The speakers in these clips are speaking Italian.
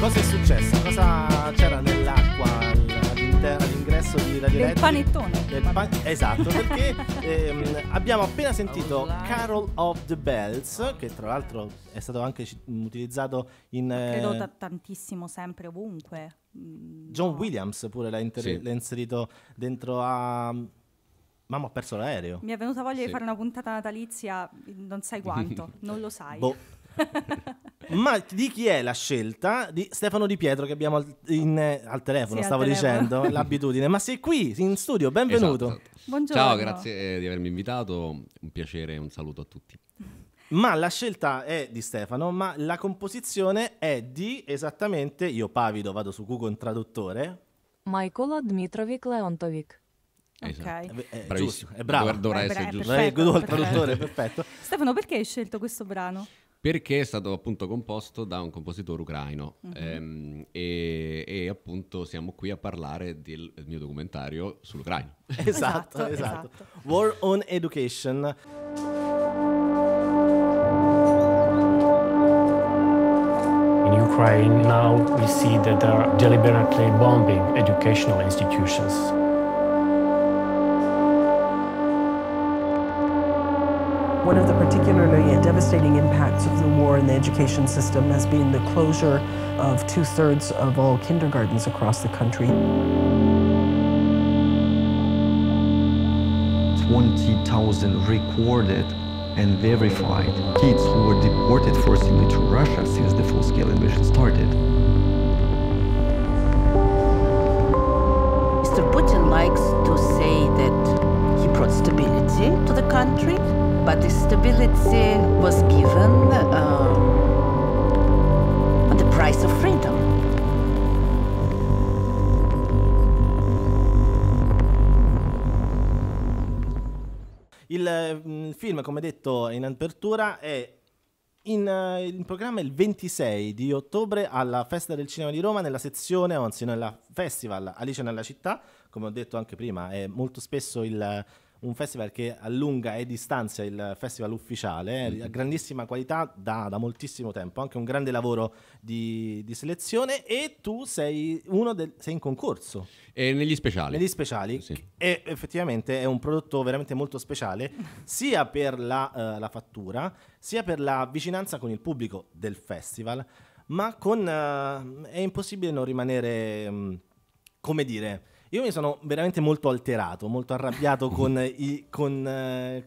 Cosa è successo? Cosa c'era nell'acqua all'ingresso di Radio Del Red? panettone. Del pan- esatto, perché ehm, abbiamo appena sentito Carol of the Bells, che tra l'altro è stato anche c- utilizzato in... eh, Credo ta- tantissimo, sempre, ovunque. Mm, John no. Williams pure l'ha, inter- Sì. l'ha inserito dentro a... Mamma ho perso l'aereo. Mi è venuta voglia Sì. di fare una puntata natalizia, non sai quanto, non lo sai. Boh, ma di chi è la scelta? Di Stefano Di Pietro che abbiamo al, in, eh, al telefono, sì, stavo al telefono. dicendo, l'abitudine. Ma sei qui, in studio, benvenuto. Esatto. Buongiorno. Ciao, grazie eh, di avermi invitato, un piacere e un saluto a tutti. Ma la scelta è di Stefano, ma la composizione è di esattamente, io Pavido vado su Google in traduttore. Michael Dmitrovic Leontovic. Esatto. Ok, è, eh, è bravissimo, è bravo. Dovrà, essere giusto. Perfetto, il traduttore, perfetto. Stefano, perché hai scelto questo brano? perché è stato appunto composto da un compositore ucraino uh-huh. ehm, e, e, appunto siamo qui a parlare del, mio documentario sull'Ucraina. Esatto, esatto, esatto, esatto. War on Education. In Ukraine now we see that they are deliberately bombing educational institutions. One of the particularly devastating impacts of the war in the education system has been the closure of two-thirds of all kindergartens across the country. 20,000 recorded and verified kids who were deported forcibly to Russia since the full-scale invasion started. Mr. Putin likes to say that he brought stability to the country but the stability was given uh, at the price of freedom. Il mm, film, come detto in apertura, è in, uh, in, programma il 26 di ottobre alla Festa del Cinema di Roma nella sezione, anzi nella festival Alice nella città, come ho detto anche prima, è molto spesso il un festival che allunga e distanzia il festival ufficiale, eh, mm-hmm. a grandissima qualità da, da, moltissimo tempo, anche un grande lavoro di, di selezione e tu sei, uno del, sei in concorso. E negli speciali. Negli speciali. Sì. E effettivamente è un prodotto veramente molto speciale, sia per la, uh, la fattura, sia per la vicinanza con il pubblico del festival, ma con... Uh, è impossibile non rimanere, um, come dire io mi sono veramente molto alterato, molto arrabbiato con, i, con eh,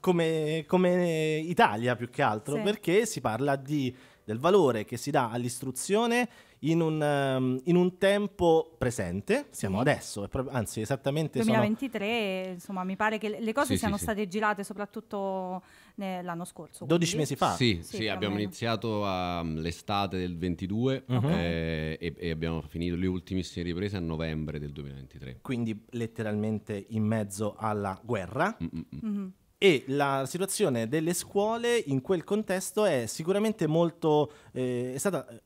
come, come, Italia più che altro, sì. perché si parla di, del valore che si dà all'istruzione in un, um, in un tempo presente, siamo sì. adesso, proprio, anzi esattamente... 2023, sono... insomma, mi pare che le cose sì, siano state girate soprattutto l'anno scorso. 12 quindi. mesi fa? Sì, sì, sì abbiamo meno. iniziato um, l'estate del 22 uh-huh. eh, e, e, abbiamo finito le ultimissime riprese a novembre del 2023. Quindi letteralmente in mezzo alla guerra. Mm, mm, mm. Mm-hmm. E la situazione delle scuole in quel contesto è sicuramente molto... Eh, è stata eh,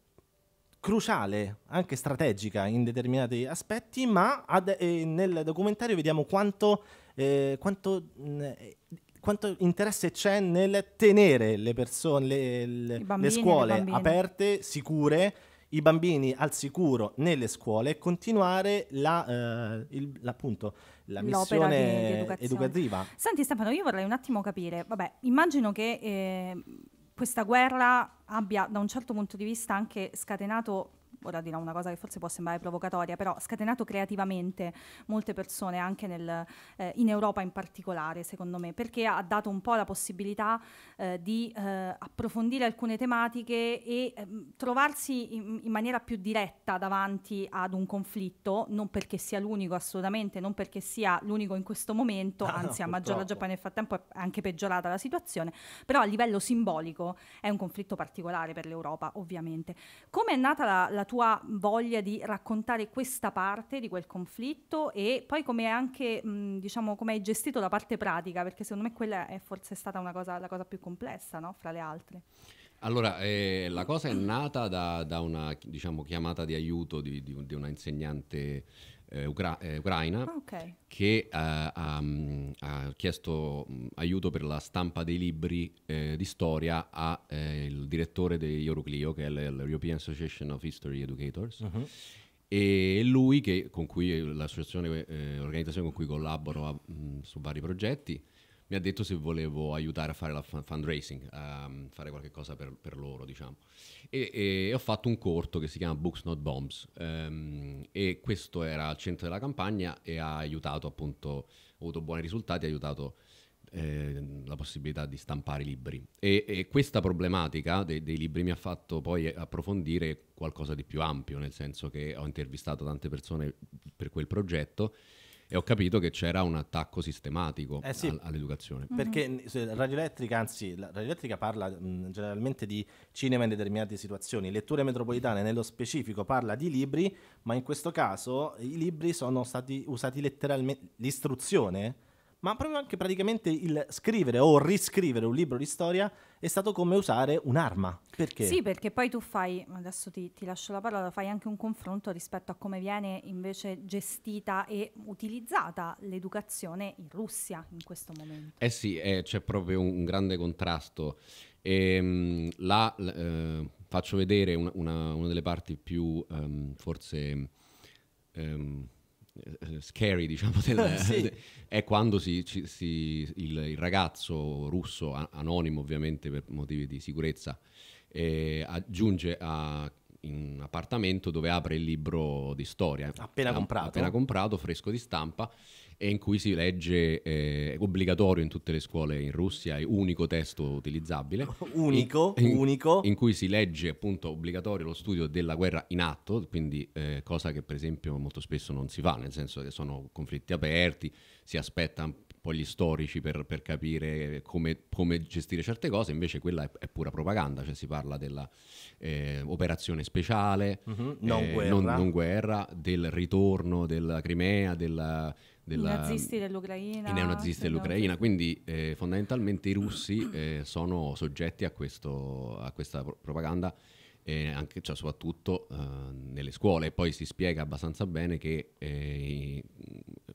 cruciale, anche strategica in determinati aspetti, ma ad, eh, nel documentario vediamo quanto, eh, quanto quanto interesse c'è nel tenere le persone, le, le, bambini, le scuole le aperte, sicure, i bambini al sicuro nelle scuole e continuare la, eh, il, appunto, la missione di, di educativa. Senti Stefano, io vorrei un attimo capire, vabbè, immagino che eh, questa guerra abbia da un certo punto di vista anche scatenato ora dirò una cosa che forse può sembrare provocatoria, però scatenato creativamente molte persone anche nel, eh, in Europa in particolare, secondo me, perché ha dato un po' la possibilità eh, di eh, approfondire alcune tematiche e ehm, trovarsi in, in, maniera più diretta davanti ad un conflitto, non perché sia l'unico assolutamente, non perché sia l'unico in questo momento, ah, anzi no, a maggior ragione poi nel frattempo è anche peggiorata la situazione, però a livello simbolico è un conflitto particolare per l'Europa, ovviamente. Come è nata la, la tua tua voglia di raccontare questa parte di quel conflitto e poi come anche, mh, diciamo, come hai gestito la parte pratica, perché secondo me quella è forse stata una cosa, la cosa più complessa, no? Fra le altre. Allora, eh, la cosa è nata da, da una diciamo, chiamata di aiuto di, di, di una insegnante eh, ucra- eh, ucraina ah, okay. che eh, ha, ha, mm, ha, chiesto mm, aiuto per la stampa dei libri eh, di storia al eh, direttore di Euroclio, che è l'European Association of History Educators. Uh-huh e lui che, con cui l'associazione, eh, l'organizzazione con cui collaboro a, mh, mm, su vari progetti mi ha detto se volevo aiutare a fare la fundraising, a ehm, fare qualche cosa per, per loro, diciamo. E, e, ho fatto un corto che si chiama Books Not Bombs um, e questo era al centro della campagna e ha aiutato appunto, ha avuto buoni risultati, ha aiutato eh, la possibilità di stampare i libri. E, e questa problematica de, dei libri mi ha fatto poi approfondire qualcosa di più ampio, nel senso che ho intervistato tante persone per quel progetto e ho capito che c'era un attacco sistematico eh sì, all'educazione. Mm-hmm. Perché radioelettrica, anzi, radioelettrica parla mh, mm, generalmente di cinema in determinate situazioni, letture metropolitane nello specifico parla di libri, ma in questo caso i libri sono stati usati letteralmente, l'istruzione ma proprio anche praticamente il scrivere o riscrivere un libro di storia è stato come usare un'arma. Perché? Sì, perché poi tu fai, adesso ti, ti, lascio la parola, fai anche un confronto rispetto a come viene invece gestita e utilizzata l'educazione in Russia in questo momento. Eh sì, eh, c'è proprio un, grande contrasto. E, ehm, la, eh, faccio vedere una, una, una, delle parti più um, forse... Um, eh, scary, diciamo, del, sì. è quando si, ci, si, il, il, ragazzo russo, anonimo ovviamente per motivi di sicurezza, eh, aggiunge a in un appartamento dove apre il libro di storia. Appena comprato. Appena comprato, fresco di stampa e in cui si legge, eh, è obbligatorio in tutte le scuole in Russia, è unico testo utilizzabile. unico, in, unico. In cui si legge appunto obbligatorio lo studio della guerra in atto, quindi eh, cosa che per esempio molto spesso non si fa, nel senso che sono conflitti aperti, si aspetta un po' gli storici per, per capire come, come, gestire certe cose, invece quella è, è pura propaganda, cioè si parla della eh, operazione speciale, mm-hmm, non, guerra. Non, non guerra, del ritorno della Crimea, della della, I nazisti dell'Ucraina. I neonazisti dell'Ucraina, quindi eh, fondamentalmente i russi eh, sono soggetti a, questo, a questa pro- propaganda, eh, anche, cioè, soprattutto eh, nelle scuole. E Poi si spiega abbastanza bene che, eh,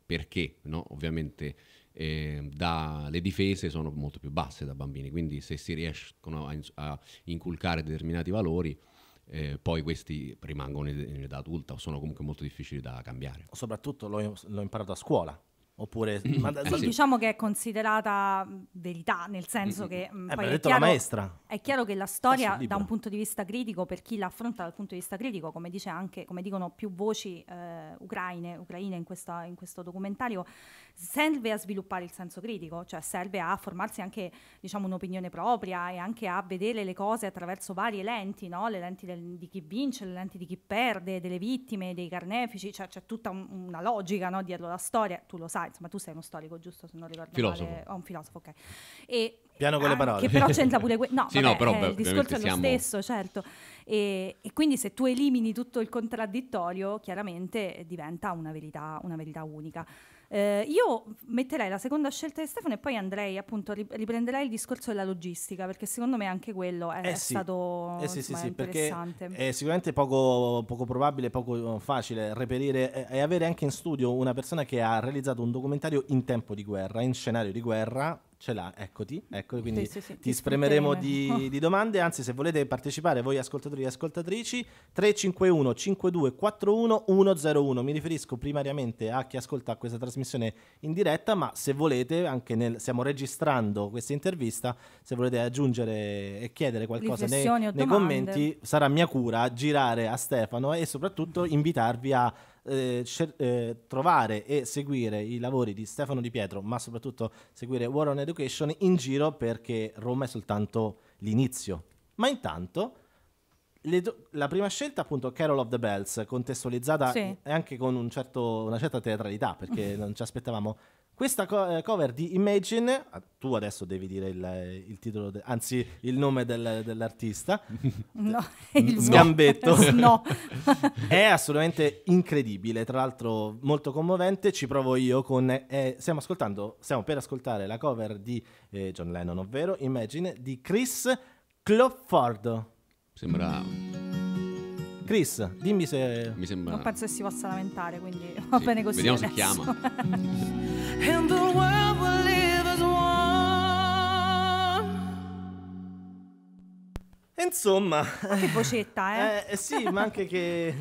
perché, no? ovviamente eh, da, le difese sono molto più basse da bambini, quindi se si riescono a, a inculcare determinati valori eh, poi questi rimangono in età adulta o sono comunque molto difficili da cambiare. Soprattutto l'ho, l'ho imparato a scuola. Oppure, ma, eh sì, ma, eh diciamo che è considerata verità, nel senso mm, che mm, mh, eh, poi detto chiaro, la maestra. è chiaro che la storia da un punto di vista critico, per chi l'affronta dal punto di vista critico, come, dice anche, come dicono più voci eh, ucraine, ucraine in, questa, in questo documentario, serve a sviluppare il senso critico, cioè serve a formarsi anche diciamo, un'opinione propria e anche a vedere le cose attraverso varie lenti, no? le lenti del, di chi vince, le lenti di chi perde, delle vittime, dei carnefici, cioè c'è tutta un, una logica no? dietro la storia, tu lo sai, insomma tu sei uno storico giusto se non ricordo filosofo. male, o oh, un filosofo, ok. E Piano con le parole. Che però c'entra pure que- no, sì, no, però, beh, il discorso è lo stesso, certo. E, e, quindi se tu elimini tutto il contraddittorio, chiaramente diventa una verità, una verità unica. Eh, io metterei la seconda scelta di Stefano e poi andrei appunto riprenderei il discorso della logistica perché secondo me anche quello è, eh sì. stato eh sì, insomma, sì, interessante. è sicuramente poco, poco, probabile, poco eh, facile reperire eh, e avere anche in studio una persona che ha realizzato un documentario in tempo di guerra, in scenario di guerra ce l'ha, eccoti, ecco, quindi sì, sì, sì. Ti, ti spremeremo di, di, domande, anzi se volete partecipare voi ascoltatori e ascoltatrici 351 5241 101, mi riferisco primariamente a chi ascolta questa trasmissione in diretta, ma se volete anche nel, stiamo registrando questa intervista, se volete aggiungere e chiedere qualcosa nei, nei commenti sarà mia cura girare a Stefano e soprattutto invitarvi a eh, cer- eh, trovare e seguire i lavori di Stefano Di Pietro, ma soprattutto seguire War on Education in giro perché Roma è soltanto l'inizio. Ma intanto do- la prima scelta, appunto, Carol of the Bells, contestualizzata sì. anche con un certo, una certa teatralità, perché non ci aspettavamo questa co- eh, cover di Imagine, ah, tu adesso devi dire il, eh, il titolo, de- anzi il nome del, dell'artista, no, il Sgambetto, no. è assolutamente incredibile, tra l'altro molto commovente, ci provo io con... Eh, stiamo ascoltando, stiamo per ascoltare la cover di eh, John Lennon, ovvero Imagine, di Chris Clofford. Sembra Chris, dimmi se. Mi sembra. Non penso che si possa lamentare, quindi sì. bene così. Vediamo adesso. se chiama. And the world will live as one. Insomma. che vocetta, eh? eh? eh? Sì, ma anche che.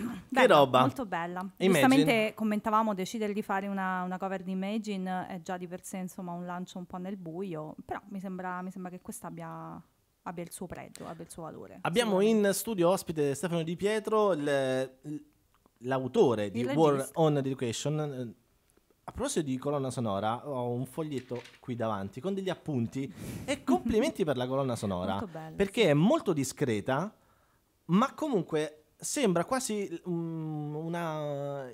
Bella, che roba! Molto bella. Imagine. Giustamente commentavamo decidere di fare una, una, cover di Imagine è già di per sé insomma un lancio un po' nel buio, però mi sembra, mi sembra che questa abbia abbia il suo pregio, abbia il suo valore. Abbiamo in studio ospite Stefano Di Pietro, l'autore di il War on Education. Eh, a proposito di colonna sonora, ho un foglietto qui davanti con degli appunti e complimenti per la colonna sonora, molto bello, perché è molto discreta, ma comunque sembra quasi um, una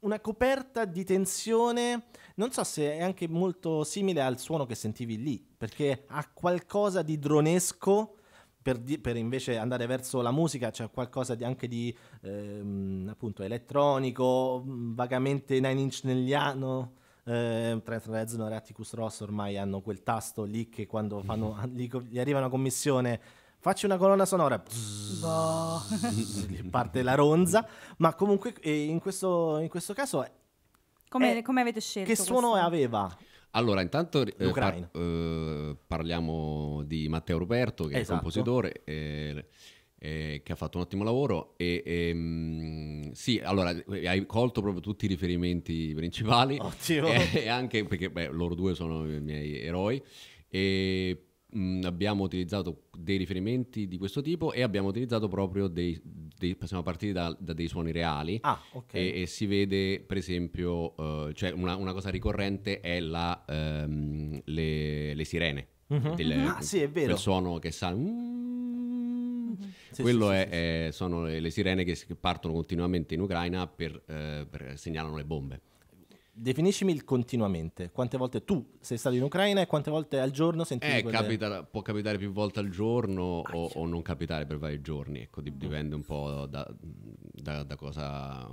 una coperta di tensione. Non so se è anche molto simile al suono che sentivi lì, perché ha qualcosa di dronesco. Per, di, per invece andare verso la musica c'è cioè qualcosa di, anche di ehm, appunto elettronico, mm, vagamente Nine Inch Nelliano. Eh, Trent Reznor e Atticus Ross ormai hanno quel tasto lì che quando fanno, gli, gli arriva una commissione facci una colonna sonora, boh. parte la ronza, ma comunque in questo, in questo caso... Come, come, avete scelto? Che suono questo? aveva? Allora, intanto eh, par- eh, parliamo di Matteo Roberto, che esatto. è il esatto. compositore. Eh, eh, che ha fatto un ottimo lavoro e, e ehm, sì, allora eh, hai colto proprio tutti i riferimenti principali Ottimo. e, e anche perché beh, loro due sono i miei eroi e mh, mm, abbiamo utilizzato dei riferimenti di questo tipo e abbiamo utilizzato proprio dei, dei possiamo partire da, da, dei suoni reali ah, okay. e, e, si vede per esempio uh, cioè una, una, cosa ricorrente è la, um, le, le, sirene uh-huh. delle, mhm. ah, sì, è vero. quel suono che sa mm, mhm. sì, quello sì, è, è, sono le, le sirene che, che, partono continuamente in Ucraina per, eh, per segnalano le bombe definiscimi il continuamente. Quante volte tu sei stato in Ucraina e quante volte al giorno senti eh, quelle... capita, può capitare più volte al giorno ah, o, certo. o, non capitare per vari giorni, ecco, dipende un po' da, da, da cosa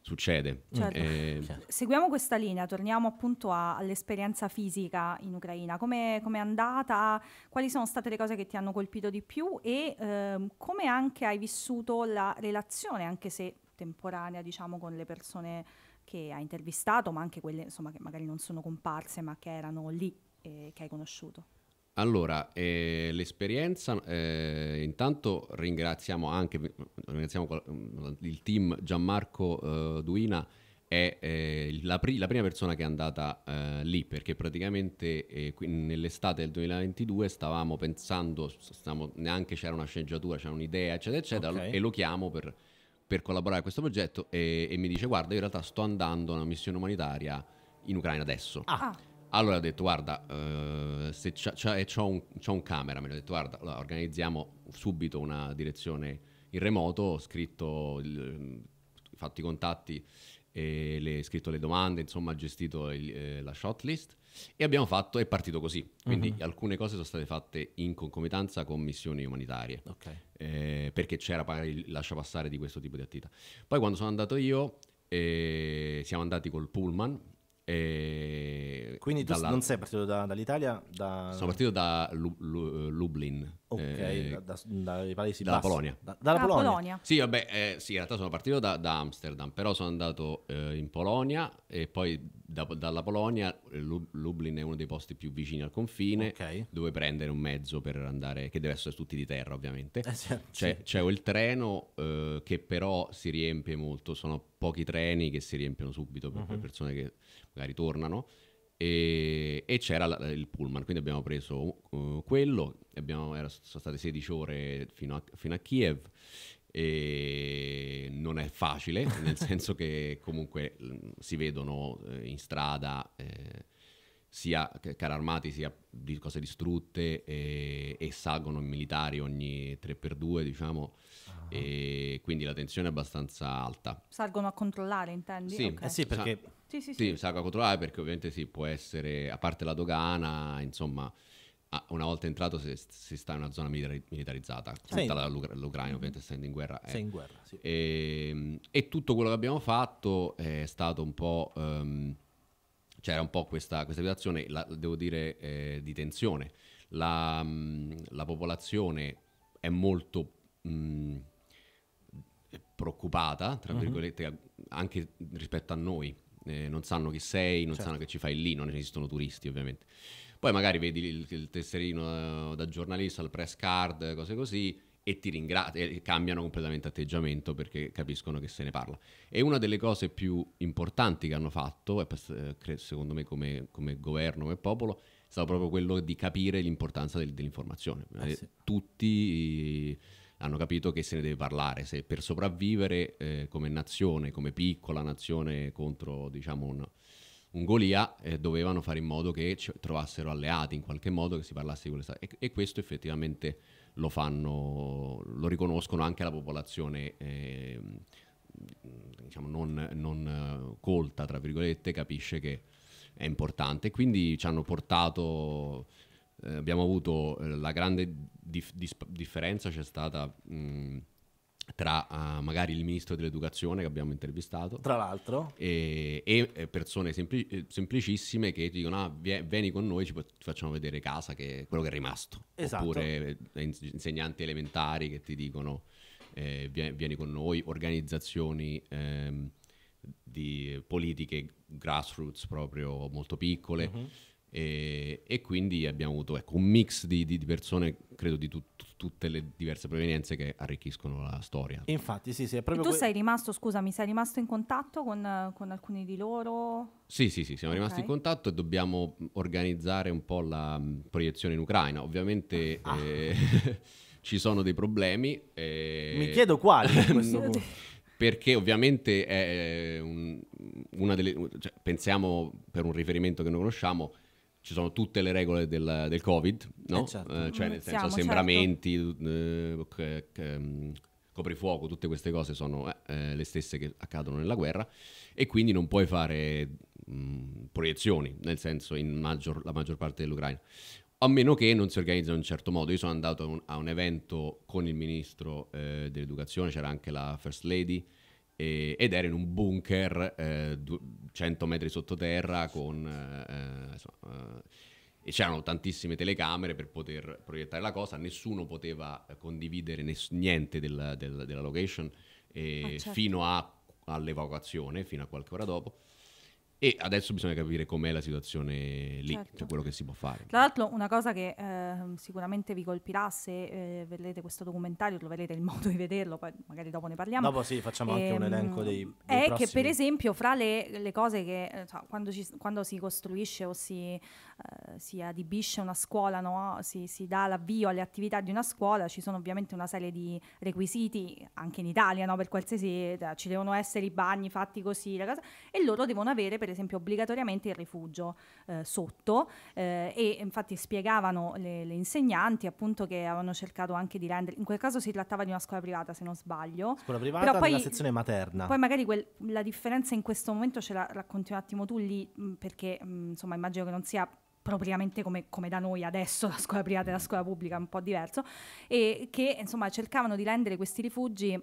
succede. Certo. Eh, certo. Seguiamo questa linea, torniamo appunto a, all'esperienza fisica in Ucraina. Come è andata? Quali sono state le cose che ti hanno colpito di più e ehm, come anche hai vissuto la relazione, anche se temporanea, diciamo, con le persone che ha intervistato, ma anche quelle insomma, che magari non sono comparse, ma che erano lì e eh, che hai conosciuto? Allora, eh, l'esperienza, eh, intanto ringraziamo anche ringraziamo mm, il team Gianmarco eh, Duina, è eh, la, pri- la, prima persona che è andata eh, lì perché praticamente nell'estate del 2022 stavamo pensando, stavamo, neanche c'era una sceneggiatura, c'era un'idea eccetera eccetera okay. e lo chiamo per per collaborare a questo progetto e, e mi dice guarda io in realtà sto andando a una missione umanitaria in Ucraina adesso. Ah. ah. Allora ho detto guarda eh, se c'ha, c'ha, c'ho, un, c'ho un camera, mi ha detto guarda allora, organizziamo subito una direzione in remoto, ho scritto, il, mm, fatto i contatti eh, le, scritto le domande, insomma gestito il, eh, la shortlist e abbiamo fatto, è partito così. Quindi uh-huh. alcune cose sono state fatte in concomitanza con missioni umanitarie, okay. eh, perché c'era il lascia passare di questo tipo di attività. Poi quando sono andato io, eh, siamo andati col pullman, e Quindi tu dalla... non sei partito da, dall'Italia? Da... Sono partito da Lu- Lu- eh, Lublin. Ok, eh, da, dai Paesi Bassi. Dalla Polonia. Ah, dalla Polonia. Polonia. Sì, vabbè, eh, sì, in realtà sono partito da, Amsterdam, però sono andato eh, in Polonia e poi dalla Polonia eh, Lu- Lublin è uno dei posti più vicini al confine, okay. dove prendere un mezzo per andare, che deve essere tutti di terra ovviamente. Cioè, c'è, c'è, il treno che però si riempie molto, sono pochi treni che si riempiono subito per, uh-huh. persone che magari tornano, e, e c'era la, il pullman, quindi abbiamo preso uh, quello, abbiamo, era, sono state 16 ore fino a, fino a Kiev e non è facile, nel senso che comunque mm, si vedono eh, in strada eh, sia carri armati sia di cose distrutte e, e, salgono militari ogni 3x2, diciamo, e quindi la tensione è abbastanza alta. Salgono a controllare, intendi? Sì, okay. eh sì perché... Sa- sì, sì, sì. sì, salgo a controllare perché ovviamente sì, può essere, a parte la dogana, insomma, una volta entrato si, si, sta in una zona militarizzata, tutta sì. la, l'Ucraina mm-hmm. ovviamente essendo in guerra. Eh. Sei in guerra, sì. E, ehm, e, tutto quello che abbiamo fatto è stato un po'... Um, c'era un po' questa, questa situazione, la, devo dire, eh, di tensione. La, mm, la popolazione è molto... Mh, mm, preoccupata, tra uh-huh. anche rispetto a noi. Eh, non sanno chi sei, non certo. sanno che ci fai lì, non esistono turisti ovviamente. Poi magari vedi il, il tesserino eh, da giornalista, il press card, cose così, e ti ringraziano, e cambiano completamente atteggiamento perché capiscono che se ne parla. E una delle cose più importanti che hanno fatto, eh, secondo me come, come governo, come popolo, è stato proprio quello di capire l'importanza del, dell'informazione. Eh, eh sì. Tutti hanno capito che se ne deve parlare, se per sopravvivere eh, come nazione, come piccola nazione contro diciamo un, un Golia, eh, dovevano fare in modo che trovassero alleati in qualche modo, che si parlasse di quell'estate. E, e questo effettivamente lo fanno, lo riconoscono anche la popolazione. Eh, diciamo non, non, eh, colta, tra virgolette, capisce che è importante. Quindi ci hanno portato eh, abbiamo avuto eh, la grande dif- dis- differenza c'è stata mh, tra uh, magari il ministro dell'educazione che abbiamo intervistato tra l'altro e, e persone sempli- eh, semplicissime che ti dicono ah, vie- vieni con noi ci po- ti facciamo vedere casa che è quello che è rimasto esatto. oppure eh, insegnanti elementari che ti dicono eh, vieni con noi organizzazioni ehm, di politiche grassroots proprio molto piccole uh-huh e, e, quindi abbiamo avuto ecco, un mix di, di, persone, credo di tut, tutte le diverse provenienze che arricchiscono la storia. Infatti, sì, sì, è proprio... E tu que- sei rimasto, scusami, sei rimasto in contatto con, con alcuni di loro? Sì, sì, sì, siamo okay. rimasti in contatto e dobbiamo mm, organizzare un po' la m, mm, proiezione in Ucraina. Ovviamente... Ah. Eh, ci sono dei problemi. Eh... Mi chiedo quali a questo punto. perché ovviamente è eh, un, una delle, cioè, pensiamo per un riferimento che noi conosciamo, ci sono tutte le regole del, del Covid, no? Eh certo. eh, cioè nel senso certo. assembramenti, certo. eh, mm, coprifuoco, tutte queste cose sono eh, eh, le stesse che accadono nella guerra e quindi non puoi fare mh, mm, proiezioni, nel senso in maggior, la maggior parte dell'Ucraina. A meno che non si organizza in un certo modo. Io sono andato a un, a un evento con il ministro eh, dell'educazione, c'era anche la First Lady, e, ed era in un bunker eh, 100 metri sottoterra con... Eh, eh insomma, eh, e c'erano tantissime telecamere per poter proiettare la cosa, nessuno poteva condividere ness- niente della, della, della location eh, ah, certo. fino a, all'evacuazione, fino a qualche ora dopo. E adesso bisogna capire com'è la situazione lì, certo. cioè quello che si può fare. Tra l'altro, una cosa che eh, sicuramente vi colpirà se eh, vedrete questo documentario, troverete il modo di vederlo, poi magari dopo ne parliamo. Dopo sì, facciamo ehm, anche un ehm, elenco dei, dei È prossimi. che per esempio fra le, le cose che eh, cioè, quando, ci, quando, si costruisce o si eh, si adibisce una scuola, no? si, si, dà l'avvio alle attività di una scuola, ci sono ovviamente una serie di requisiti, anche in Italia, no? per qualsiasi, cioè, ci devono essere i bagni fatti così, casa, e loro devono avere per esempio obbligatoriamente il rifugio eh, sotto eh, e infatti spiegavano le, le, insegnanti appunto che avevano cercato anche di rendere, in quel caso si trattava di una scuola privata se non sbaglio. Scuola privata Però poi, sezione materna. Poi magari quel, la differenza in questo momento ce la racconti un attimo tu lì perché mh, insomma immagino che non sia propriamente come, come, da noi adesso la scuola privata e la scuola pubblica è un po' diverso, e che insomma cercavano di rendere questi rifugi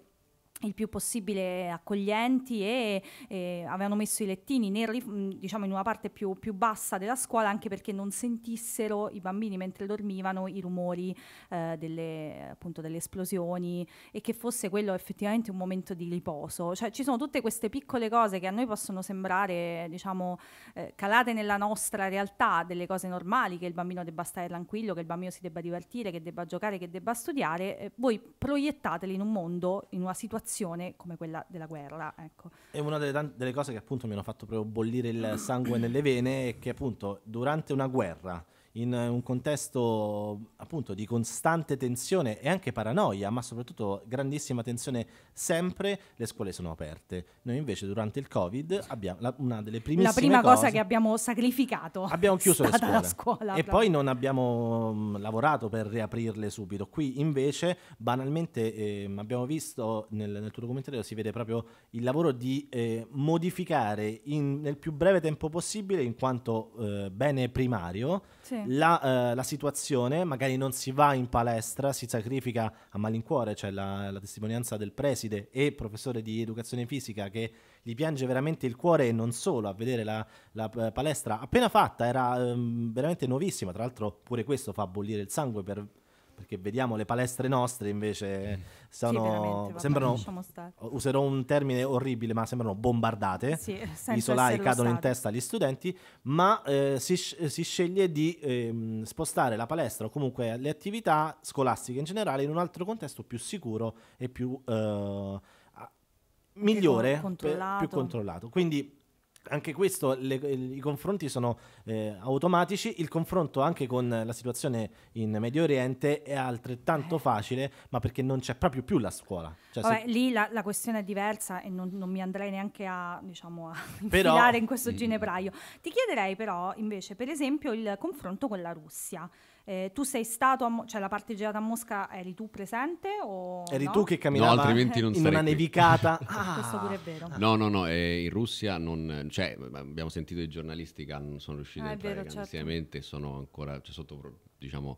il più possibile accoglienti e, e, avevano messo i lettini nel, diciamo, in una parte più, più, bassa della scuola anche perché non sentissero i bambini mentre dormivano i rumori eh, delle, appunto, delle, esplosioni e che fosse quello effettivamente un momento di riposo. Cioè, ci sono tutte queste piccole cose che a noi possono sembrare diciamo, eh, calate nella nostra realtà, delle cose normali, che il bambino debba stare tranquillo, che il bambino si debba divertire, che debba giocare, che debba studiare. Eh, voi proiettateli in un mondo, in una situazione situazione come quella della guerra. Ecco. È una delle, tante, delle cose che appunto mi hanno fatto proprio bollire il sangue nelle vene è che appunto durante una guerra in eh, un contesto appunto di costante tensione e anche paranoia, ma soprattutto grandissima tensione sempre, le scuole sono aperte. Noi invece durante il Covid abbiamo la, una delle primissime La prima cosa che abbiamo sacrificato. Abbiamo chiuso le scuole. scuola, e proprio. poi non abbiamo mh, mm, lavorato per riaprirle subito. Qui invece banalmente eh, abbiamo visto nel, nel tuo documentario si vede proprio il lavoro di eh, modificare in, nel più breve tempo possibile in quanto eh, bene primario sì. la, eh, la, situazione, magari non si va in palestra, si sacrifica a malincuore, c'è cioè la, la, testimonianza del preside e professore di educazione fisica che gli piange veramente il cuore e non solo a vedere la, la eh, palestra appena fatta, era ehm, veramente nuovissima, tra l'altro pure questo fa bollire il sangue per perché vediamo le palestre nostre invece sono, sì, sembrano, userò un termine orribile, ma sembrano bombardate, sì, i solai cadono in testa agli studenti, ma eh, si, eh, si, sceglie di eh, spostare la palestra o comunque le attività scolastiche in generale in un altro contesto più sicuro e più... Eh, migliore, controllato. Per, più controllato. Quindi anche questo, le, i confronti sono eh, automatici, il confronto anche con la situazione in Medio Oriente è altrettanto eh. facile, ma perché non c'è proprio più la scuola. Cioè, Vabbè, se... Lì la, la, questione è diversa e non, non, mi andrei neanche a, diciamo, a però... infilare in questo mm. ginepraio. Ti chiederei però invece, per esempio, il confronto con la Russia. Eh, tu sei stato, Mo- cioè la parte girata a Mosca, eri tu presente o Eri no? tu che camminava no, in una nevicata? ah. Questo pure è vero. No, no, no, eh, in Russia non, cioè, abbiamo sentito i giornalisti che hanno, sono riusciti ah, a entrare vero, certo. sono ancora cioè, sotto, diciamo,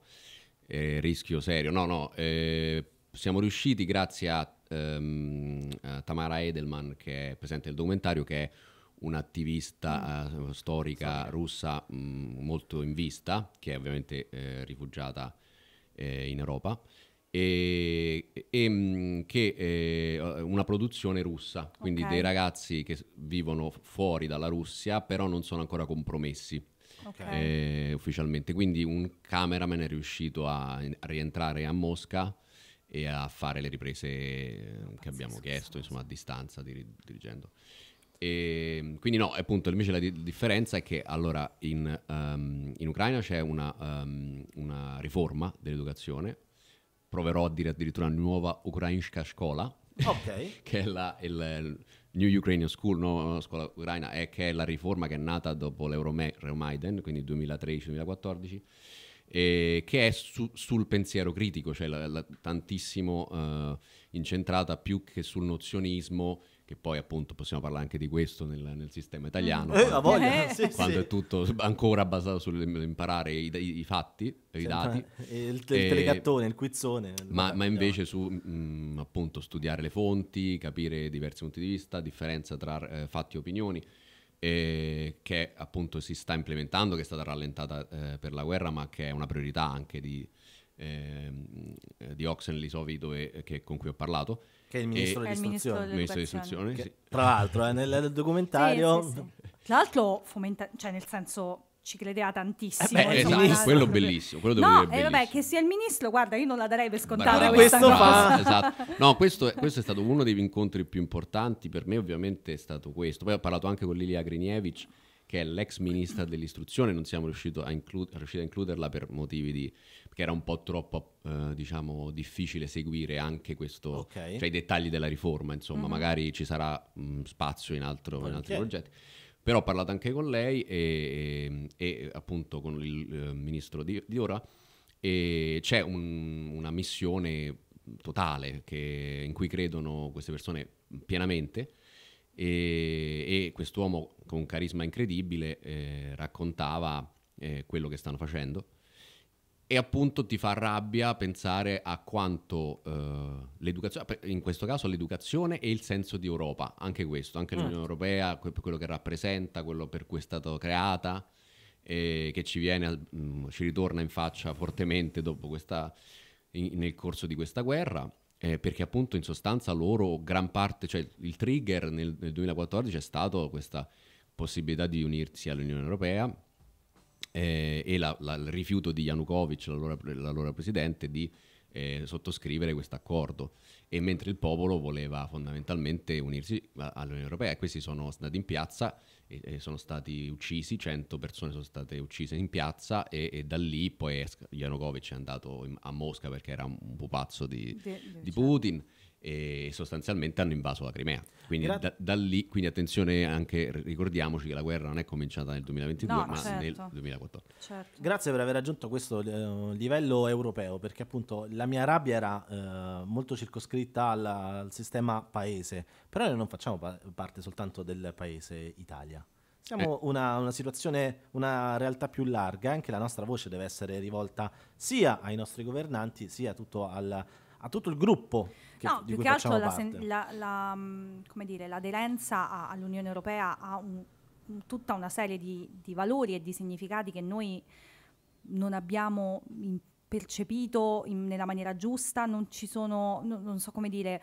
eh, rischio serio. No, no, eh, siamo riusciti grazie a ehm, eh, Tamara Edelman, che è presente nel documentario, che è un'attivista eh, mm. storica Sorry. russa mh, molto in vista, che è ovviamente eh, rifugiata eh, in Europa, e, e mh, mm, che è eh, una produzione russa, quindi okay. dei ragazzi che vivono fuori dalla Russia, però non sono ancora compromessi. Okay. ufficialmente quindi un cameraman è riuscito a, a rientrare a Mosca e a fare le riprese eh, Pazzesco, che abbiamo chiesto, insomma, a distanza dir- dirigendo. E, ehm, quindi no, appunto, invece la di- differenza è che allora in, um, in Ucraina c'è una, um, una, riforma dell'educazione, proverò a dire addirittura nuova Ukrainska Scuola, okay. che è la, il, New Ukrainian School, no, scuola ucraina, è che è la riforma che è nata dopo l'Euromaiden, quindi 2013-2014 eh, che è su, sul pensiero critico, cioè la, la, tantissimo eh, incentrata più che sul nozionismo, che poi appunto possiamo parlare anche di questo nel, nel sistema italiano, eh, quando, voglia, eh. sì, quando sì. è tutto ancora basato sull'imparare i, i, i, fatti, i Sempre. dati. Eh, il, il telecattone, il quizzone. Ma, ma invece su mh, mm, appunto studiare le fonti, capire diversi punti di vista, differenza tra eh, fatti e opinioni eh, che appunto si sta implementando, che è stata rallentata eh, per la guerra, ma che è una priorità anche di, ehm, eh, di Oxen Lisovi dove, eh, che, con cui ho parlato. Che è il ministro, e, dell'istruzione. ministro dell'istruzione. Che, sì. Tra l'altro, eh, nel, nel documentario... Sì, sì, Tra l'altro fomenta, cioè nel senso ci credeva tantissimo. Eh beh, insomma, il quello bellissimo, quello devo dire bellissimo. Eh, vabbè, che sia il ministro, guarda, io non la darei per scontata questo cosa. fa. Esatto. No, questo è, questo è, stato uno degli incontri più importanti per me, ovviamente è stato questo. Poi ho parlato anche con Lilia Grinievich, che è l'ex ministra dell'istruzione, non siamo riusciti a, inclu- a, includerla per motivi di perché era un po' troppo eh, diciamo difficile seguire anche questo, okay. cioè i dettagli della riforma, insomma, mm-hmm. magari ci sarà mh, mm, spazio in, altro, okay. in altri progetti. Però ho parlato anche con lei e, e, appunto con il eh, ministro di, di, ora e c'è un, una missione totale che, in cui credono queste persone pienamente e, e quest'uomo con un carisma incredibile eh, raccontava eh, quello che stanno facendo e appunto ti fa rabbia pensare a quanto eh, l'educazione, in questo caso l'educazione e il senso di Europa, anche questo, anche l'Unione ah. Europea, quello che rappresenta, quello per cui è stata creata, eh, che ci, viene, mm, ci ritorna in faccia fortemente questa, in, nel corso di questa guerra. Eh, perché appunto in sostanza loro gran parte, cioè il trigger nel, nel 2014 è stato questa possibilità di unirsi all'Unione Europea eh, e la, la, il rifiuto di Yanukovych, l'allora, l'allora presidente, di eh, sottoscrivere questo accordo. E mentre il popolo voleva fondamentalmente unirsi all'Unione Europea, questi sono andati in piazza e, e, sono stati uccisi, 100 persone sono state uccise in piazza e, e da lì poi Yanukovych è andato in, a Mosca perché era un pupazzo di, di, di certo. Putin. Certo e sostanzialmente hanno invaso la Crimea. Quindi, Gra- da, da lì, quindi attenzione anche, ricordiamoci che la guerra non è cominciata nel 2022 no, ma certo. nel 2014. Certo. Grazie per aver raggiunto questo uh, livello europeo perché appunto la mia rabbia era uh, molto circoscritta alla, al sistema paese, però noi non facciamo pa- parte soltanto del paese Italia. Siamo eh. una, una, situazione, una realtà più larga, anche la nostra voce deve essere rivolta sia ai nostri governanti sia tutto al, a tutto il gruppo che, no, più che altro la, sen- la, la, dire, l'aderenza a, all'Unione Europea ha un, tutta una serie di, di, valori e di significati che noi non abbiamo percepito in, nella maniera giusta, non ci sono, no, non so come dire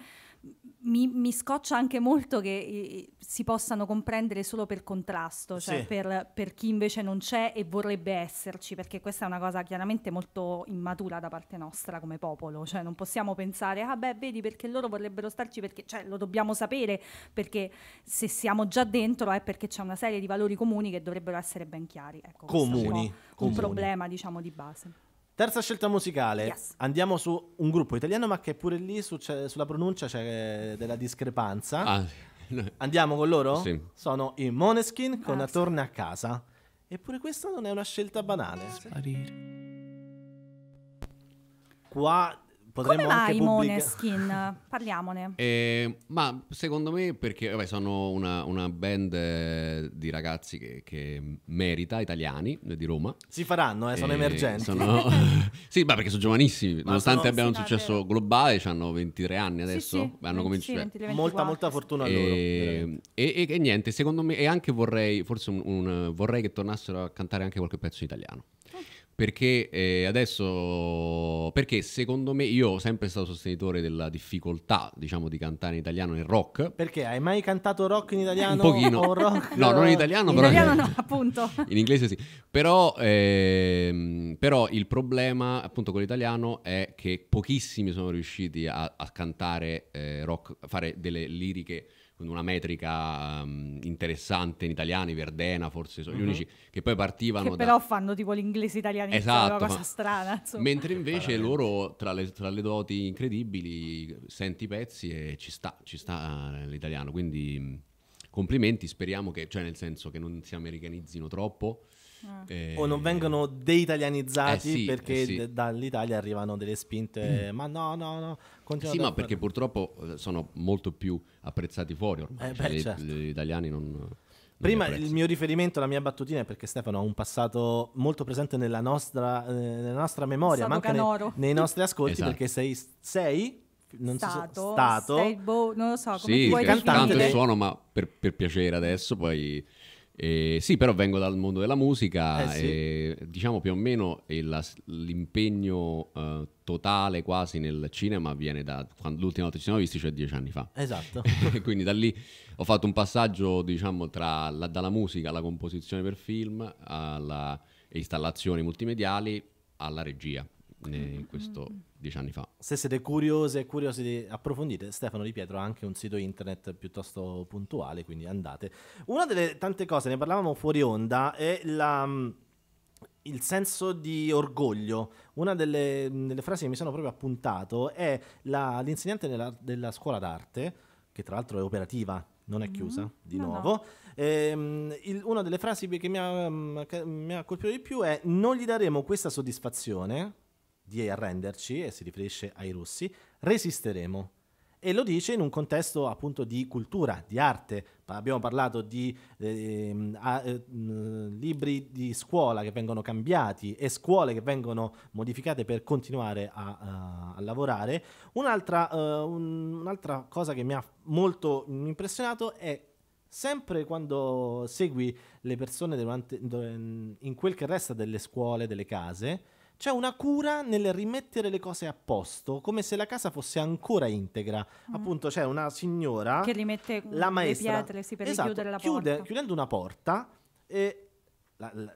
mi, mi, scoccia anche molto che eh, si possano comprendere solo per contrasto, cioè sì. per, per, chi invece non c'è e vorrebbe esserci, perché questa è una cosa chiaramente molto immatura da parte nostra come popolo, cioè non possiamo pensare, ah beh, vedi perché loro vorrebbero starci, perché cioè, lo dobbiamo sapere, perché se siamo già dentro è perché c'è una serie di valori comuni che dovrebbero essere ben chiari. Ecco, comuni. Un, comuni. un problema diciamo di base. Terza scelta musicale, yes. andiamo su un gruppo italiano, ma che pure lì su, sulla pronuncia c'è eh, della discrepanza. Ah. Andiamo con loro? Sì. Sono i Moneskin con ah, sì. Torna a casa. Eppure questa non è una scelta banale. Sparire. Qua potremmo Come anche mai pubblica... Skin? Parliamone. Eh, ma secondo me perché vabbè, sono una, una, band eh, di ragazzi che, che, merita, italiani, eh, di Roma. Si faranno, eh, sono eh, emergenti. Sono... sì, ma perché sono giovanissimi, ma nonostante sono... abbiano sì, un successo davvero. globale, hanno 23 anni adesso, sì, sì. hanno cominciato... Cioè... molta, molta fortuna a loro. E, e, e, niente, secondo me, e anche vorrei, forse un, un, vorrei che tornassero a cantare anche qualche pezzo in italiano. Okay perché eh, adesso perché secondo me io ho sempre stato sostenitore della difficoltà diciamo di cantare in italiano nel rock perché hai mai cantato rock in italiano un pochino rock... no non in italiano in però italiano no appunto in inglese sì però, eh, però il problema appunto con l'italiano è che pochissimi sono riusciti a, a cantare eh, rock fare delle liriche con una metrica um, interessante in italiano, i Verdena forse sono uh-huh. gli mm-hmm. unici che poi partivano che da... però fanno tipo l'inglese italiano esatto, è una cosa ma... strana insomma. mentre invece loro tra le, tra le, doti incredibili senti i pezzi e ci sta, ci sta eh, l'italiano quindi mm, complimenti speriamo che cioè nel senso che non si americanizzino troppo Ah. Eh, o non vengono deitalianizzati eh sì, perché eh sì. d- dall'Italia arrivano delle spinte, mm. ma no, no, no, Continua sì, ma perché purtroppo eh, sono molto più apprezzati fuori ormai. Eh, cioè, beh, gli, certo. gli italiani non. Prima il mio riferimento, la mia battutina è perché Stefano ha un passato molto presente nella nostra, eh, nella nostra memoria, ma anche nei, nei, nostri ascolti, esatto. perché sei, sei non stato, so, stato sei bo- non lo so come sì, ti vuoi cantante canto e suono, ma per, per piacere adesso poi eh, sì, però vengo dal mondo della musica eh, sì. e diciamo più o meno il, eh, l'impegno uh, totale quasi nel cinema viene da quando, l'ultima volta ci siamo visti, cioè dieci anni fa. Esatto. Quindi da lì ho fatto un passaggio diciamo tra la, dalla musica alla composizione per film, alla installazioni multimediali, alla regia in mm, questo mm, mm. dieci anni fa. Se siete curiose e curiosi di approfondire, Stefano Di Pietro ha anche un sito internet piuttosto puntuale, quindi andate. Una delle tante cose, ne parlavamo fuori onda, è la, il senso di orgoglio. Una delle, delle, frasi che mi sono proprio appuntato è la, l'insegnante della, della scuola d'arte, che tra l'altro è operativa non è mm-hmm. chiusa mm-hmm. di no, nuovo. No. Ehm, il, una delle frasi che mi ha, che mi ha colpito di più è: Non gli daremo questa soddisfazione di arrenderci, e si riferisce ai russi, resisteremo. E lo dice in un contesto appunto di cultura, di arte. Abbiamo parlato di eh, a, eh, libri di scuola che vengono cambiati e scuole che vengono modificate per continuare a, a, eh, a lavorare. Un'altra, eh, un, un'altra cosa che mi ha molto impressionato è sempre quando segui le persone durante, in quel che resta delle scuole, delle case, c'è una cura nel rimettere le cose a posto, come se la casa fosse ancora integra. Mm. Appunto, c'è una signora che rimette la maestra, le pietre sì, per esatto, richiudere la chiude, porta. Chiudendo una porta, e la, la,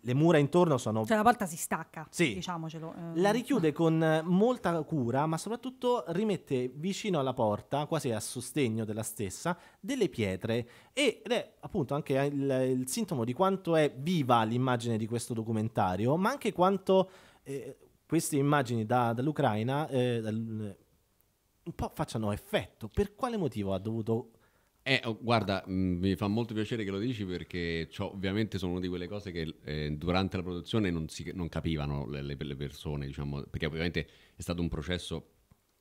le mura intorno sono... Cioè la porta si stacca, sì. diciamocelo. Ehm, la richiude eh. con eh, molta cura, ma soprattutto rimette vicino alla porta, quasi a sostegno della stessa, delle pietre. Ed è appunto anche il, il sintomo di quanto è viva l'immagine di questo documentario, ma anche quanto eh, queste immagini da, dall'Ucraina eh, dal, un po' facciano effetto. Per quale motivo ha dovuto eh, oh, guarda, mh, mm, mi fa molto piacere che lo dici perché ovviamente sono una di quelle cose che eh, durante la produzione non, si, non capivano le, le, le persone, diciamo, perché ovviamente è stato un processo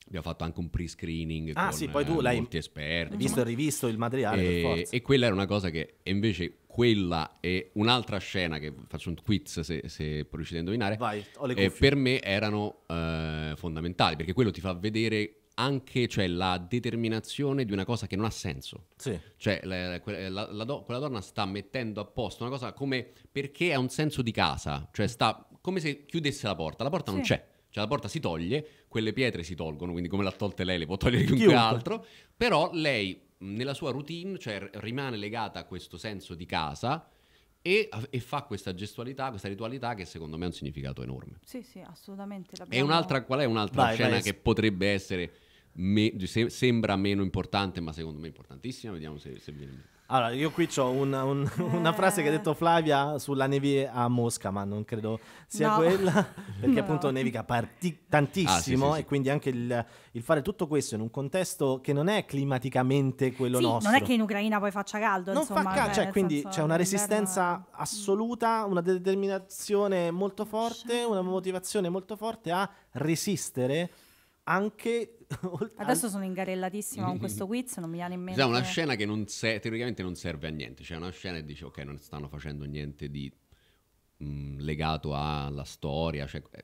abbiamo fatto anche un pre-screening ah, con sì, poi tu eh, l'hai molti esperti. Visto e rivisto il materiale, e, eh, e, quella era una cosa che invece quella e un'altra scena che faccio un quiz se, se riuscite a indovinare. Vai, eh, per me erano eh, fondamentali perché quello ti fa vedere anche cioè, la determinazione di una cosa che non ha senso. Sì. Cioè, la, eh, la, la do, quella donna sta mettendo a posto una cosa come perché ha un senso di casa, cioè sta come se chiudesse la porta, la porta sì. non c'è. Cioè la porta si toglie, quelle pietre si tolgono, quindi come l'ha tolte lei le può togliere chiunque altro, però lei nella sua routine cioè, rimane legata a questo senso di casa, e, e, fa questa gestualità, questa ritualità che secondo me ha un significato enorme. Sì, sì, assolutamente. E un'altra, qual è un'altra vai, scena vai. che potrebbe essere me, se, sembra meno importante, ma secondo me è importantissima. Vediamo se, se viene. Allora, io qui ho una, un, una, frase che ha detto Flavia sulla neve a Mosca, ma non credo sia no. quella, perché no. appunto nevica parti- tantissimo ah, sì, sì, sì. e quindi anche il, il, fare tutto questo in un contesto che non è climaticamente quello nostro. Non è che in Ucraina poi faccia caldo. Non insomma, fa caldo, cioè, cioè quindi c'è una resistenza assoluta, una determinazione molto forte, certo. una motivazione molto forte a resistere anche Adesso sono ingarellatissima con questo quiz, non mi viene in cioè, mente. C'è una scena che non se- teoricamente non serve a niente. C'è cioè, una scena e dice: Ok, non stanno facendo niente di mh, mm, legato alla storia. Cioè, eh,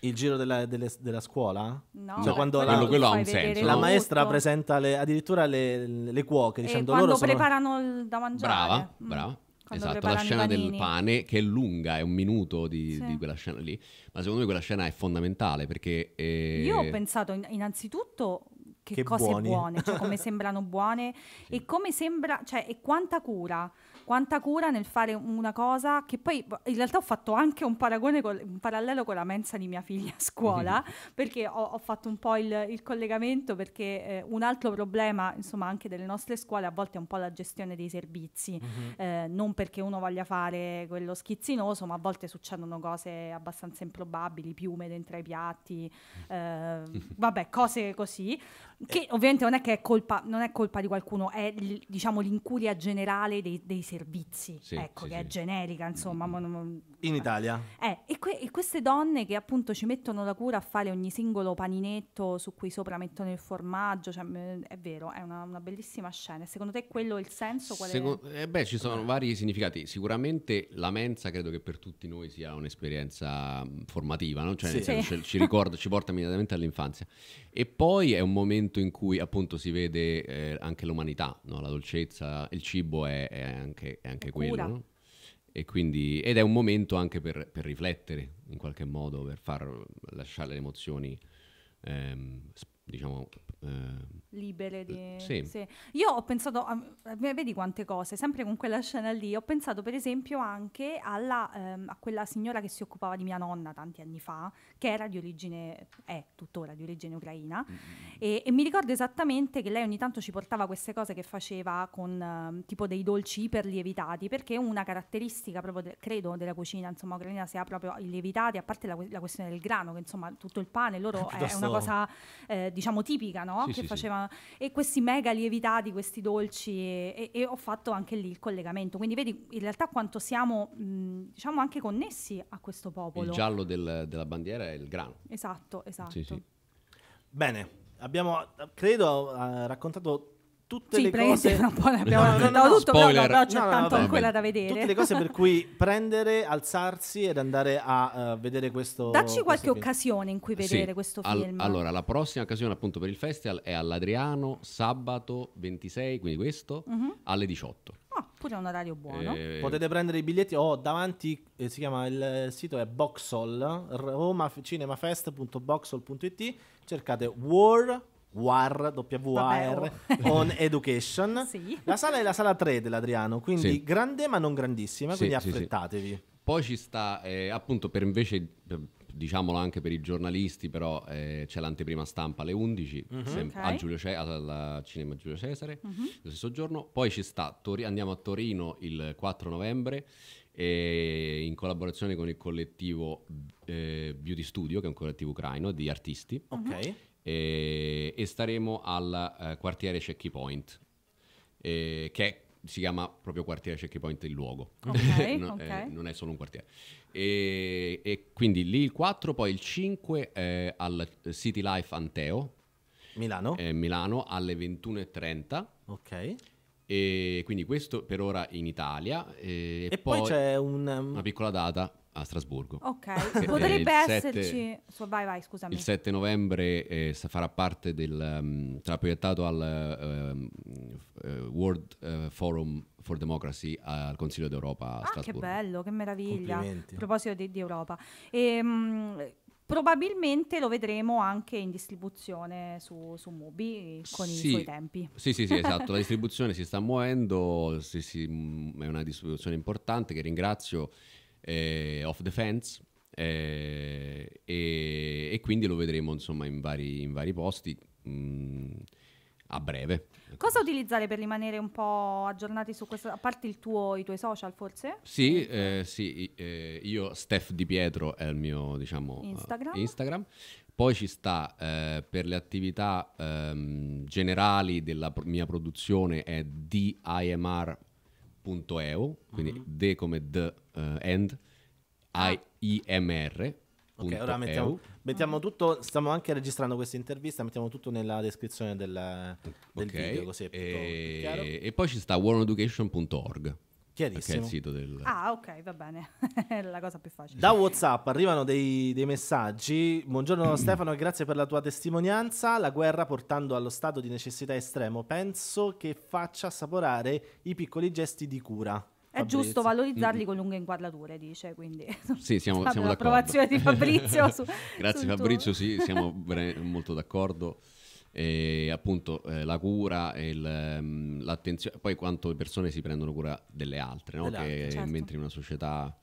il giro della, delle- della scuola? No, Cioè, quando quello- la- quello ha un senso, no? La tutto. maestra presenta le- addirittura le, le cuoche E quando loro preparano il da mangiare. brava, Mm. brava esatto, la scena del pane che è lunga, è un minuto di, sì. di, quella scena lì, ma secondo me quella scena è fondamentale perché... È... Eh, Io ho pensato innanzitutto che, che cose buoni. buone, cioè come sembrano buone sì. e come sembra, cioè e quanta cura quanta cura nel fare una cosa che poi boh, in realtà ho fatto anche un paragone, con, un parallelo con la mensa di mia figlia a scuola, mhm. perché ho, ho fatto un po' il, il collegamento, perché eh, un altro problema insomma anche delle nostre scuole a volte è un po' la gestione dei servizi, mm-hmm. eh, non perché uno voglia fare quello schizzinoso, ma a volte succedono cose abbastanza improbabili, piume dentro ai piatti, eh, vabbè, cose così, che ovviamente non è che è colpa, non è colpa di qualcuno, è diciamo l'incuria generale dei, dei servizi servizi, sì, ecco, sì, che sì. è generica, insomma. In Italia? Eh, e, que- e, queste donne che appunto ci mettono la cura a fare ogni singolo paninetto su cui sopra mettono il formaggio, cioè, mm, è vero, è una, una bellissima scena. Secondo te quello il senso? Seco- eh beh, ci sono vari significati. Sicuramente la mensa credo che per tutti noi sia un'esperienza mm, formativa, no? cioè, senso, cioè, ci ricorda, ci porta immediatamente all'infanzia. E poi è un momento in cui appunto si vede eh, anche l'umanità, no? la dolcezza, il cibo è, è anche anche, è anche quello. No? Quindi, ed è un momento anche per, per, riflettere in qualche modo, per far lasciare le emozioni ehm, diciamo, eh, libere. Di... Eh, sì. Sì. Io ho pensato, a, vedi quante cose, sempre con quella scena lì, ho pensato per esempio anche alla, ehm, a quella signora che si occupava di mia nonna tanti anni fa, che era di origine, è tuttora di origine ucraina, mm-hmm. e, e, mi ricordo esattamente che lei ogni tanto ci portava queste cose che faceva con ehm, tipo dei dolci iperlievitati, perché una caratteristica proprio, de- credo, della cucina insomma ucraina sia proprio i lievitati, a parte la, la, questione del grano, che insomma tutto il pane loro eh, è, è una cosa eh, diciamo tipica, no? Sì, che facevano e questi mega lievitati, questi dolci e, e, ho fatto anche lì il collegamento. Quindi vedi in realtà quanto siamo mh, diciamo anche connessi a questo popolo. Il giallo del, della bandiera è il grano. Esatto, esatto. Sì, sì. Bene, abbiamo credo raccontato tutte sì, le cose un po' abbiamo no, no, no, tutto spoiler. però, c'è no, no, tanto vabbè. ancora da vedere tutte le cose per cui prendere alzarsi ed andare a uh, vedere questo dacci qualche questo occasione in cui vedere sì, questo al, film allora la prossima occasione appunto per il festival è all'Adriano sabato 26 quindi questo mm-hmm. alle 18 Ah, pure un orario buono eh, potete prendere i biglietti o oh, davanti eh, si chiama il sito è Boxol romacinemafest.boxol.it cercate War WAR, WAR oh. on Education. Sì. La sala è la sala 3 dell'Adriano, quindi sì. grande ma non grandissima, sì, quindi affrettatevi. Poi ci sta, eh, appunto, per invece, diciamolo anche per i giornalisti, però eh, c'è l'anteprima stampa alle 11, mm-hmm. sem- okay. al, Ce- al, Cinema Giulio Cesare, mm-hmm. lo stesso giorno. Poi ci sta, Tor- andiamo a Torino il 4 novembre, in collaborazione con il collettivo eh, Beauty Studio, che è un collettivo ucraino di artisti. Okay. Mhm e, eh, e staremo al eh, quartiere Checkpoint, eh, che si chiama proprio quartiere Checkpoint il luogo, okay, no, eh, okay. Eh, non è solo un quartiere. E, e, quindi lì il 4, poi il 5 eh, al City Life Anteo, Milano, Milano alle 21.30. Ok. E quindi questo per ora in Italia. E, e poi, poi, c'è un, um... una piccola data a Strasburgo. Ok, potrebbe esserci... 7, so, vai, vai, scusami. Il 7 novembre eh, farà parte del... Um, proiettato al uh, uh, World uh, Forum for Democracy al Consiglio d'Europa a ah, Strasburgo. che bello, che meraviglia. A proposito di, di Europa. E, um, probabilmente lo vedremo anche in distribuzione su, su Mubi con sì, i suoi tempi. Sì, sì, sì, esatto, la distribuzione si sta muovendo, si, si, mm, è una distribuzione importante che ringrazio eh, Off the Fence. Eh, e, e, quindi lo vedremo insomma in vari, in vari posti mh, mm, a breve. Cosa utilizzare per rimanere un po' aggiornati su questo? A parte tuo, i tuoi social, forse? Sì, eh, sì eh, io, Steph Di Pietro è il mio diciamo, eh, Instagram. Uh, Instagram. Poi ci sta eh, per le attività ehm, generali della pro- mia produzione è DIMR .eu, quindi mm-hmm. D come D, uh, eh, end, ah. IMR. Ok, ora mettiamo, mettiamo, tutto, stiamo anche registrando questa intervista, mettiamo tutto nella descrizione del, del okay, video, così è e, e poi ci sta warneducation.org. Chiarissimo. Perché è il sito del... Ah, ok, va bene. È la cosa più facile. Da WhatsApp arrivano dei, dei messaggi. Buongiorno Stefano grazie per la tua testimonianza. La guerra portando allo stato di necessità estremo. Penso che faccia assaporare i piccoli gesti di cura. È Fabrizio. giusto valorizzarli mm. con lunghe inquadrature, dice. Quindi sì, siamo, siamo l'approvazione di Fabrizio. Su, grazie Fabrizio, tuo. sì, siamo molto d'accordo e appunto eh, la cura e mm, l'attenzione, poi quanto le persone si prendono cura delle altre, no? che, certo. mentre in una società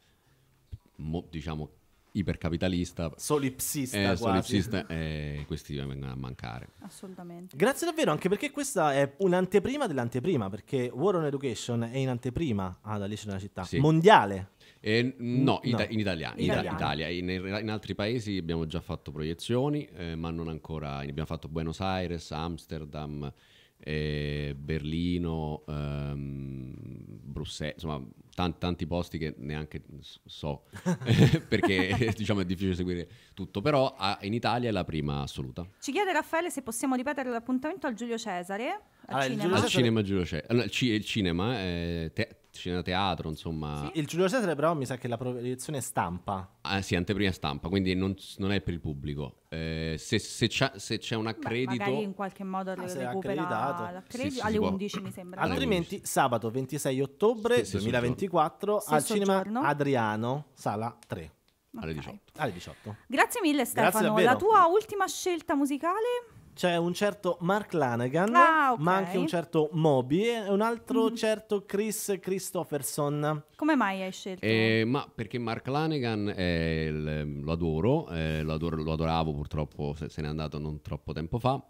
mo, diciamo ipercapitalista solipsista, eh, solipsista eh, questi vengono a mancare assolutamente grazie davvero anche perché questa è un'anteprima dell'anteprima perché War on Education è in anteprima ad Alice nella città sì. mondiale eh, no, ita- no, in italiano. Ita- Italia. In, in, altri paesi abbiamo già fatto proiezioni, eh, ma non ancora. Abbiamo fatto Buenos Aires, Amsterdam, eh, Berlino, ehm, Bruxelles, insomma tanti, tanti posti che neanche so, perché diciamo è difficile seguire tutto, però a, in Italia è la prima assoluta. Ci chiede Raffaele se possiamo ripetere l'appuntamento al Giulio Cesare. Al allora, ah, cinema. Giulio Cesare... Al cinema Giulio Cesare. Allora, ci, il cinema, eh, te- cineteatro, insomma. Sì. Il Giulio Cesare, però, mi sa che la proiezione è stampa. Ah, sì, anteprima stampa, quindi non, non è per il pubblico. Eh, se, se, c'è, se, c'è, un accredito. Beh, magari in qualche modo ah, recupera sì, sì, alle 11, mi sembra. Altrimenti, sabato 26 ottobre 2024 Stesso al cinema giorno. Adriano, sala 3. Okay. Alle, 18. alle 18. Grazie mille, Stefano. Grazie la tua ultima scelta musicale? c'è un certo Mark Lanagan, ah, okay. ma anche un certo Moby e un altro mm-hmm. certo Chris Christopherson. Come mai hai scelto? Eh, ma perché Mark Lanagan eh, lo, adoro, eh, lo adoro, lo adoravo purtroppo, se, se n'è andato non troppo tempo fa.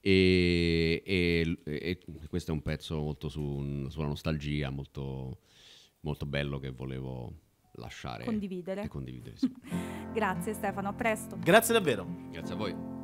E, e, e questo è un pezzo molto su, sulla nostalgia, molto, molto bello che volevo lasciare condividere. condividere sì. Grazie Stefano, a presto. Grazie davvero. Grazie a voi.